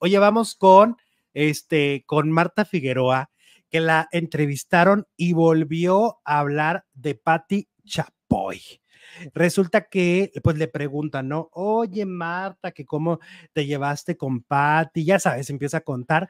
Oye, vamos con este con Marta Figueroa, que la entrevistaron y volvió a hablar de Patti Chapoy. Resulta que pues le preguntan, ¿no? Oye, Marta, que cómo te llevaste con Patti, ya sabes, empieza a contar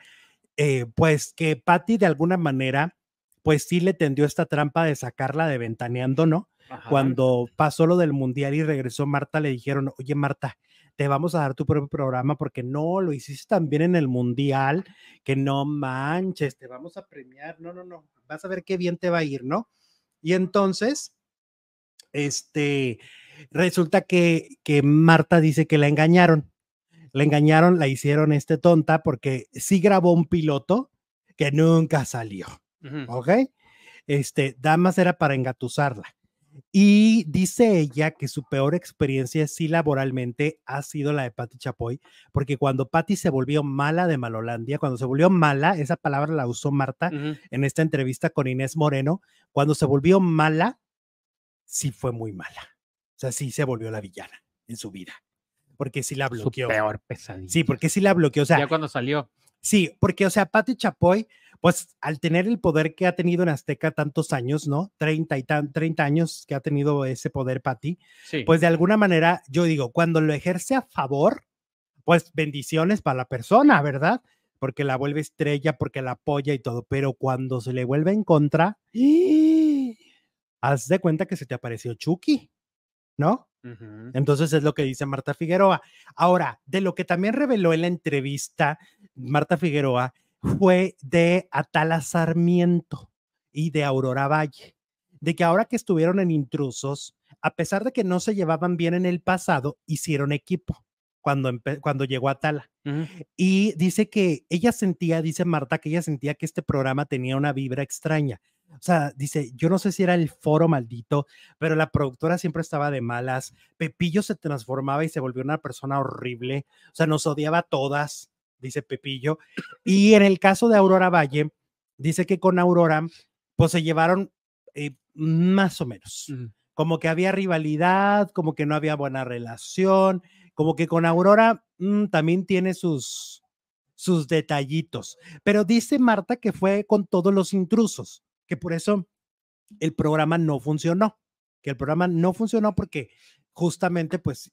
eh, pues que Patti de alguna manera pues sí le tendió esta trampa de sacarla de ventaneando, ¿no? Cuando pasó lo del mundial y regresó Marta, le dijeron, oye Marta, te vamos a dar tu propio programa porque no, lo hiciste tan bien en el mundial, que no manches, te vamos a premiar, no, no, no, vas a ver qué bien te va a ir, ¿no? Y entonces, este, resulta que, que Marta dice que la engañaron, la engañaron, la hicieron este tonta porque sí grabó un piloto que nunca salió, ¿ok? Este, Damas era para engatusarla. Y dice ella que su peor experiencia sí laboralmente ha sido la de Patti Chapoy, porque cuando Patti se volvió mala de Malolandia, cuando se volvió mala, esa palabra la usó Marta en esta entrevista con Inés Moreno, cuando se volvió mala, sí fue muy mala. O sea, sí se volvió la villana en su vida, porque sí la bloqueó. Su peor pesadilla. Sí, porque sí la bloqueó. O sea, ya cuando salió. Sí, porque, o sea, Patti Chapoy pues al tener el poder que ha tenido en Azteca tantos años, ¿no? Treinta y tan, 30 años que ha tenido ese poder Pati, sí. pues de alguna manera yo digo, cuando lo ejerce a favor, pues bendiciones para la persona, ¿verdad? Porque la vuelve estrella, porque la apoya y todo, pero cuando se le vuelve en contra, ¡y! ¡Eh! haz de cuenta que se te apareció Chucky, ¿no? Entonces es lo que dice Marta Figueroa. Ahora, de lo que también reveló en la entrevista Marta Figueroa fue de Atala Sarmiento y de Aurora Valle, de que ahora que estuvieron en intrusos, a pesar de que no se llevaban bien en el pasado, hicieron equipo cuando, cuando llegó Atala. Y dice que ella sentía, dice Marta, que ella sentía que este programa tenía una vibra extraña. O sea, dice, yo no sé si era el foro maldito, pero la productora siempre estaba de malas. Pepillo se transformaba y se volvió una persona horrible. O sea, nos odiaba a todas dice Pepillo. Y en el caso de Aurora Valle, dice que con Aurora, pues se llevaron eh, más o menos. Como que había rivalidad, como que no había buena relación, como que con Aurora mm, también tiene sus, sus detallitos. Pero dice Marta que fue con todos los intrusos, que por eso el programa no funcionó, que el programa no funcionó porque justamente pues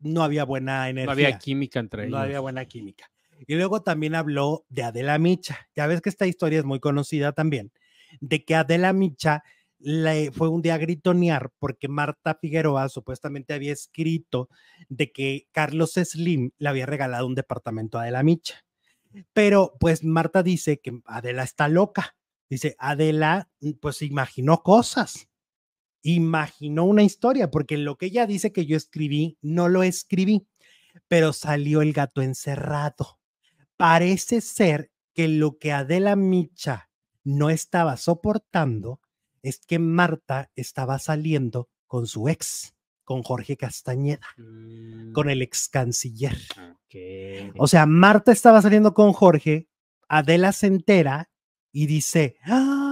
no había buena energía. No había química entre ellos. No había buena química. Y luego también habló de Adela Micha. Ya ves que esta historia es muy conocida también, de que Adela Micha le fue un día a gritonear porque Marta Figueroa supuestamente había escrito de que Carlos Slim le había regalado un departamento a Adela Micha. Pero pues Marta dice que Adela está loca. Dice, Adela mm, pues imaginó cosas, imaginó una historia, porque lo que ella dice que yo escribí, no lo escribí, pero salió el gato encerrado parece ser que lo que Adela Micha no estaba soportando es que Marta estaba saliendo con su ex, con Jorge Castañeda, con mm. el ex canciller. O sea, Marta estaba saliendo con Jorge, Adela se entera y dice, ¡Ah!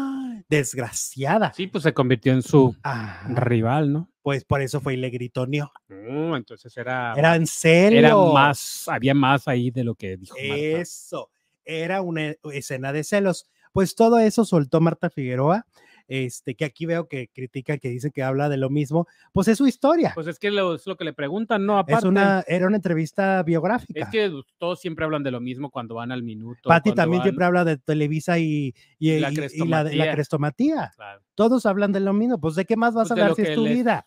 desgraciada. Sí, pues se convirtió en su rival, ¿no? pues por eso fue y le uh, entonces era. Era en serio. Era más, había más ahí de lo que dijo. Eso, era una escena de celos. Pues todo eso soltó Marta Figueroa este, que aquí veo que critica que dice que habla de lo mismo, pues es su historia. Pues es que lo, es lo que le preguntan, ¿no? Aparte, es una, era una entrevista biográfica. Es que pues, todos siempre hablan de lo mismo cuando van al minuto. Pati también siempre habla de Televisa y, la, crestomatía. Todos hablan de lo mismo, pues ¿de qué más vas pues, a hablar si es tu vida?